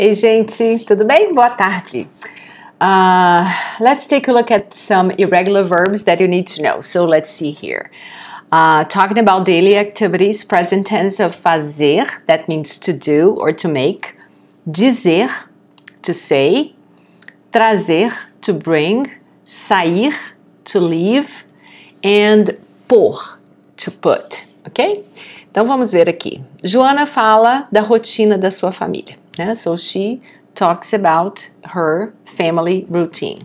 Ei, gente, tudo bem? Boa tarde. Uh, let's take a look at some irregular verbs that you need to know. So let's see here. Uh, talking about daily activities, present tense of fazer, that means to do or to make. Dizer, to say. Trazer, to bring. Sair, to leave. And por, to put. Ok? Então vamos ver aqui. Joana fala da rotina da sua família. Né? So she talks about her family routine.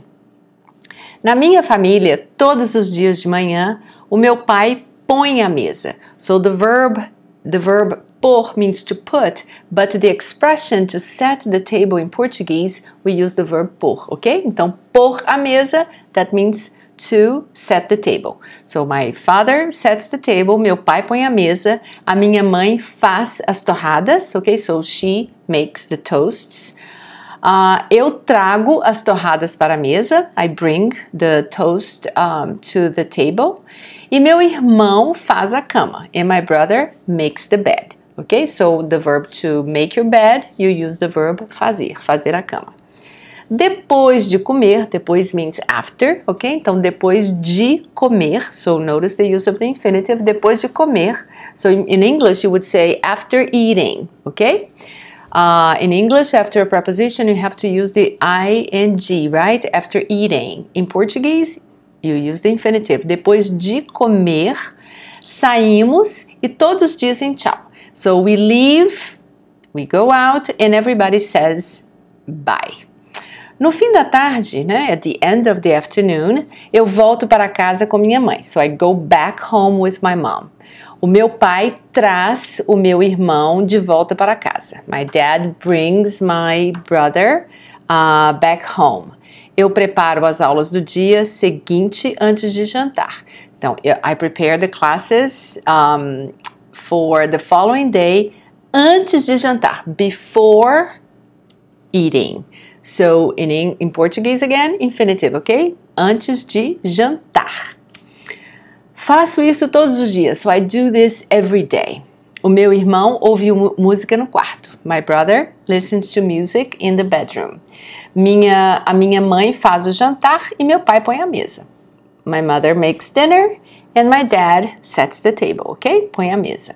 Na minha família, todos os dias de manhã, o meu pai põe a mesa. So the verb, the verb por means to put, but the expression to set the table in Portuguese, we use the verb por, ok? Então, por a mesa, that means to set the table. So my father sets the table, meu pai põe a mesa, a minha mãe faz as torradas, ok? So she makes the toasts. Uh, eu trago as torradas para a mesa. I bring the toast um, to the table. E meu irmão faz a cama. And my brother makes the bed. Ok? So the verb to make your bed, you use the verb fazer, fazer a cama. Depois de comer, depois means after, ok? Então depois de comer. So notice the use of the infinitive, depois de comer. So in English you would say after eating, ok? Uh, in English, after a preposition, you have to use the ing, right? After eating. In Portuguese, you use the infinitive. Depois de comer, saímos e todos dizem tchau. So we leave, we go out, and everybody says bye. No fim da tarde, né, at the end of the afternoon, eu volto para casa com minha mãe. So I go back home with my mom. O meu pai traz o meu irmão de volta para casa. My dad brings my brother uh, back home. Eu preparo as aulas do dia seguinte antes de jantar. Então, I prepare the classes um, for the following day antes de jantar. Before eating. So, in, in Portuguese again, infinitive, ok? Antes de jantar. Faço isso todos os dias. So I do this every day. O meu irmão ouviu música no quarto. My brother listens to music in the bedroom. Minha, a minha mãe faz o jantar e meu pai põe a mesa. My mother makes dinner and my dad sets the table, ok? Põe a mesa.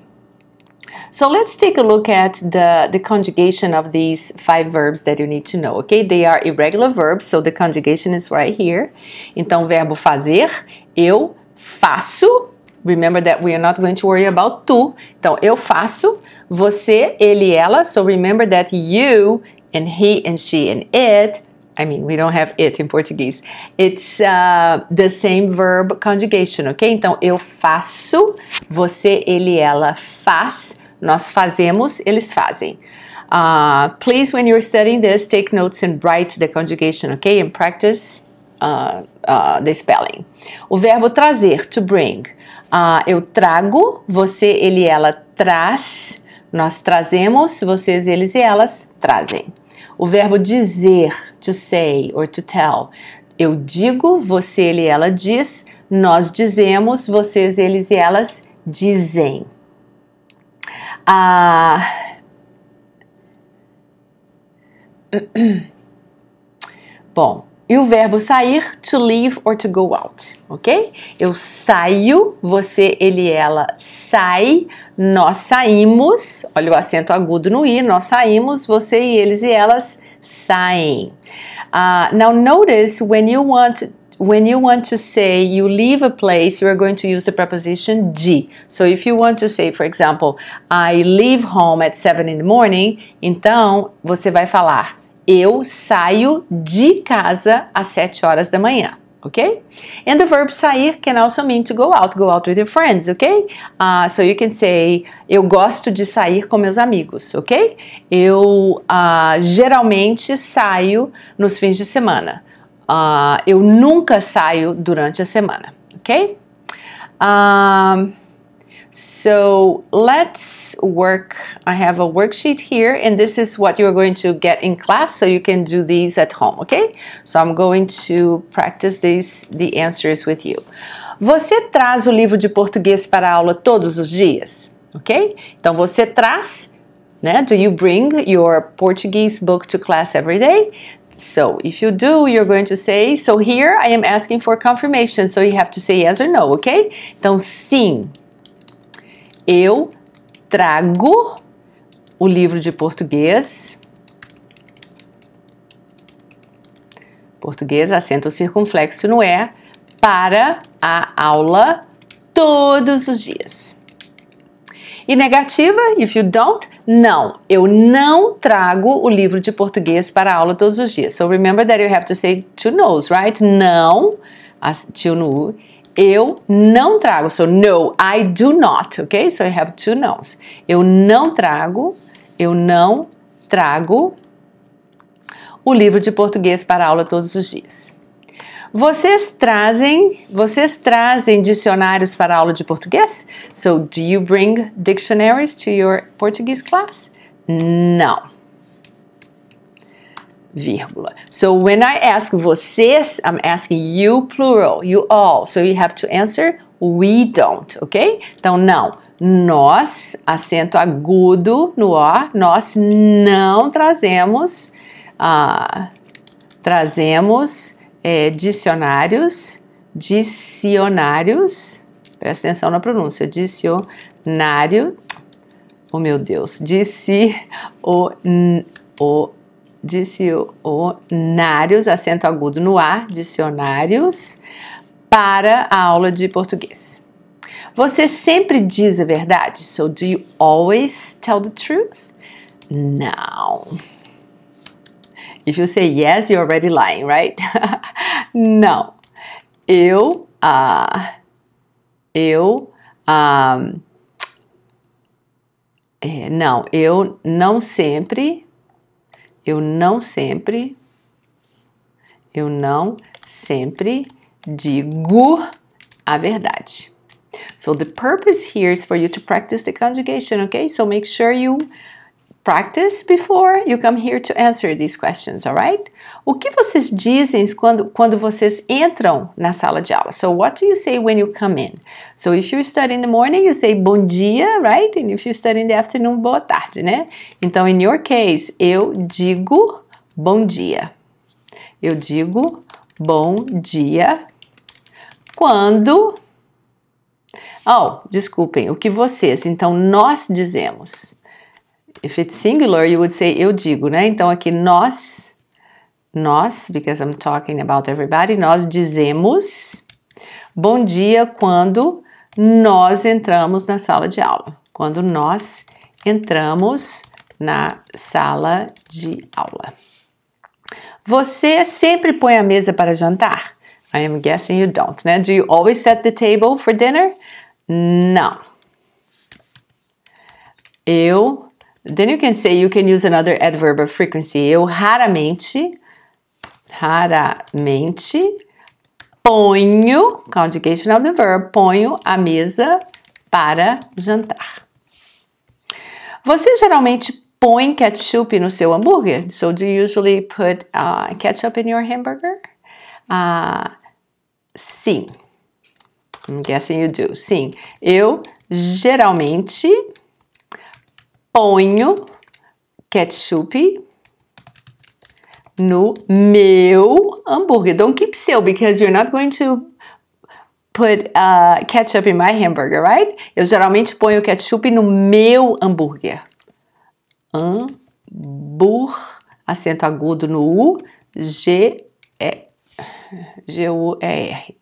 So let's take a look at the, the conjugation of these five verbs that you need to know, okay? They are irregular verbs, so the conjugation is right here. Então, verbo fazer, eu, faço. Remember that we are not going to worry about tu. Então, eu faço, você, ele, ela. So remember that you and he and she and it. I mean, we don't have it in Portuguese. It's uh, the same verb conjugation, ok? Então, eu faço, você, ele, ela faz, nós fazemos, eles fazem. Uh, please, when you're studying this, take notes and write the conjugation, okay? And practice uh, ah, the ah, spelling. O verbo trazer, to bring. Uh, eu trago, você, ele, ela traz. Nós trazemos, vocês, eles e elas trazem. O verbo dizer, to say or to tell. Eu digo, você, ele, ela diz. Nós dizemos, vocês, eles e elas dizem. Ah. Bom, e o verbo sair, to leave or to go out, ok? Eu saio, você, ele, ela sai, nós saímos, olha o acento agudo no i, nós saímos, você e eles e elas saem. Uh, now notice when you want when you want to say you leave a place, you are going to use the preposition de. So if you want to say, for example, I leave home at 7 in the morning, então você vai falar eu saio de casa às 7 horas da manhã. ok? And the verb sair can also mean to go out, go out with your friends, ok? Uh, so you can say, eu gosto de sair com meus amigos, ok? Eu uh, geralmente saio nos fins de semana. Uh, eu nunca saio durante a semana, ok? So let's work. I have a worksheet here and this is what you're going to get in class so you can do these at home, okay? So I'm going to practice these, the answers with you. Você traz o livro de português para a aula todos os dias, ok? Então você traz, né? Do you bring your Portuguese book to class every day? So if you do, you're going to say, so here I am asking for confirmation, so you have to say yes or no, okay? Então sim, eu trago o livro de português. Português, acento circunflexo no é para a aula todos os dias. E negativa, if you don't, não, eu não trago o livro de português para a aula todos os dias. So remember that you have to say to knows, right? Não, to no eu não trago. So, no, I do not, ok? So, I have two no's. Eu não trago, eu não trago o livro de português para aula todos os dias. Vocês trazem, vocês trazem dicionários para aula de português? So, do you bring dictionaries to your Portuguese class? Não vírgula. So when I ask vocês, I'm asking you plural, you all. So you have to answer we don't, ok? Então não, nós, acento agudo no O, nós não trazemos, uh, trazemos é, dicionários, dicionários, presta atenção na pronúncia, dicionário, oh meu Deus, dicionário, dicionários, acento agudo no ar, dicionários, para a aula de português. Você sempre diz a verdade? So, do you always tell the truth? Não. If you say yes, you're already lying, right? Não. Eu, uh, eu, um, ah, é, não, eu não sempre eu não sempre, eu não sempre digo a verdade. So the purpose here is for you to practice the conjugation, okay? So make sure you practice before you come here to answer these questions, alright? O que vocês dizem quando, quando vocês entram na sala de aula? So, what do you say when you come in? So, if you study in the morning, you say bom dia, right? And if you study in the afternoon, boa tarde, né? Então, in your case, eu digo bom dia. Eu digo bom dia quando. Oh, desculpem, o que vocês? Então, nós dizemos if it's singular, you would say eu digo, né? Então aqui nós, nós, because I'm talking about everybody, nós dizemos bom dia quando nós entramos na sala de aula. Quando nós entramos na sala de aula. Você sempre põe a mesa para jantar? I am guessing you don't, né? Do you always set the table for dinner? Não. Eu Then you can say you can use another adverb of frequency. Eu raramente, raramente ponho, conjugation of the verb, ponho a mesa para jantar. Você geralmente põe ketchup no seu hambúrguer? So do you usually put uh, ketchup in your hamburger? Uh, sim. I'm guessing you do. Sim. Eu geralmente ponho ketchup no meu hambúrguer. Don't keep still because you're not going to put uh, ketchup in my hamburger, right? Eu geralmente ponho ketchup no meu hambúrguer. Hambúrguer, acento agudo no U, G, E, G, U, E, R.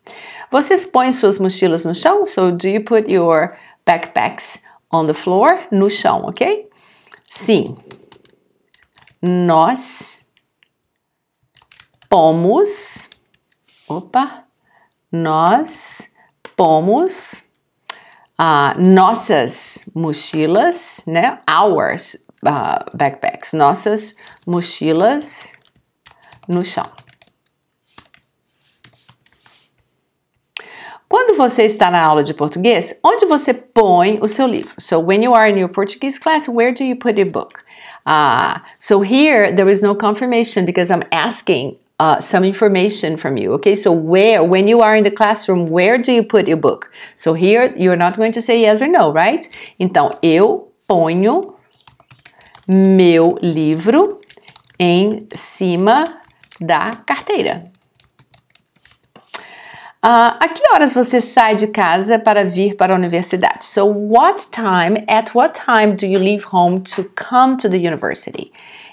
Vocês põem suas mochilas no chão? So, do you put your backpacks On the floor, no chão, ok? Sim. Nós pomos. Opa! Nós pomos uh, nossas mochilas, né? Ours uh, backpacks, nossas mochilas no chão. você está na aula de português, onde você põe o seu livro? So when you are in your Portuguese class, where do you put your book? Uh, so here there is no confirmation because I'm asking uh, some information from you. Okay, so where, when you are in the classroom, where do you put your book? So here you're not going to say yes or no, right? Então, eu ponho meu livro em cima da carteira. Uh, a que horas você sai de casa para vir para a universidade? So, what time, at what time do you leave home to come to the university?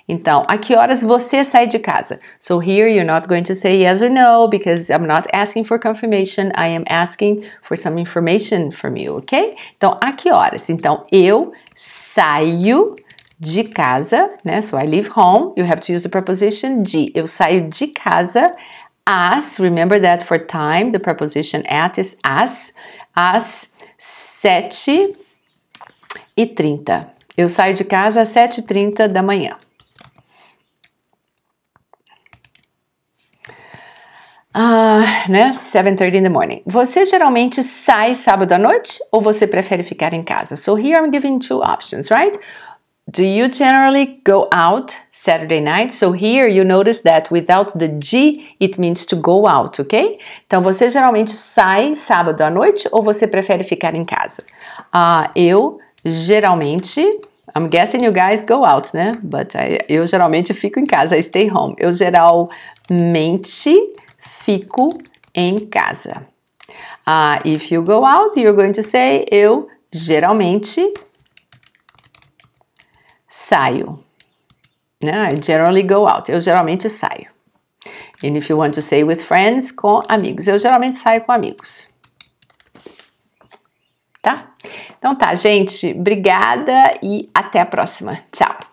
Então, a que horas você sai de casa? So, here you're not going to say yes or no because I'm not asking for confirmation, I am asking for some information from you, ok? Então, a que horas? Então, eu saio de casa, né? So, I leave home. You have to use the preposition de. Eu saio de casa as, remember that for time, the preposition at is as, as 7 e 30. Eu saio de casa às 7h30 da manhã. Ah, né? 7:30 in the morning. Você geralmente sai sábado à noite ou você prefere ficar em casa? So here I'm giving two options, right? Do you generally go out Saturday night? So here you notice that without the G, it means to go out, ok? Então você geralmente sai sábado à noite ou você prefere ficar em casa? Uh, eu geralmente, I'm guessing you guys go out, né? But I, eu geralmente fico em casa, I stay home. Eu geralmente fico em casa. Uh, if you go out, you're going to say eu geralmente saio. Né? I generally go out. Eu geralmente saio. And if you want to say with friends, com amigos. Eu geralmente saio com amigos. Tá? Então tá, gente. Obrigada e até a próxima. Tchau.